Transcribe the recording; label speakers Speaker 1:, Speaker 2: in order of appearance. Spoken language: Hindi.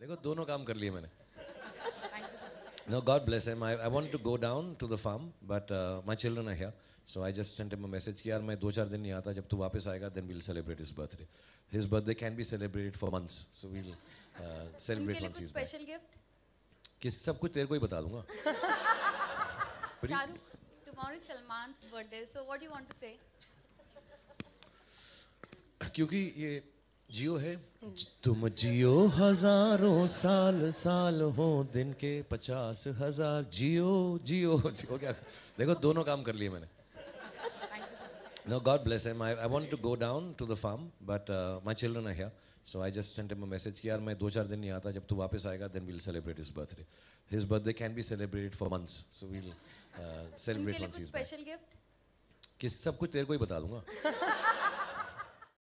Speaker 1: देखो दोनों काम कर लिए मैंने No, God bless him. I, I want to go down to the farm, but uh, my children are here. So I just sent him a message कि यार मैं दो चार दिन नहीं आता जब तू वापस आएगा then we'll celebrate his birthday. His birthday can be celebrated for months. So we'll uh, celebrate once he's back. special gift? किस सब कुछ तेरे को ही बता दूंगा.
Speaker 2: Shahrukh, tomorrow is Salman's birthday. So what do you want to say?
Speaker 3: क्योंकि ये जियो है
Speaker 4: तुम जियो हजारों साल साल हो दिन के पचास हजार जियो जियो जियो क्या देखो दोनों काम कर लिए मैंने no God bless am I I want to
Speaker 1: go down to the farm but my children I so I just sent em message किया मैं दो चार दिन नहीं आता जब तू वापस आएगा then we'll celebrate his birthday his birthday can be celebrated for months so we'll celebrate months
Speaker 5: special gift
Speaker 1: kiss सब कुछ तेरे को ही बता
Speaker 5: दूंगा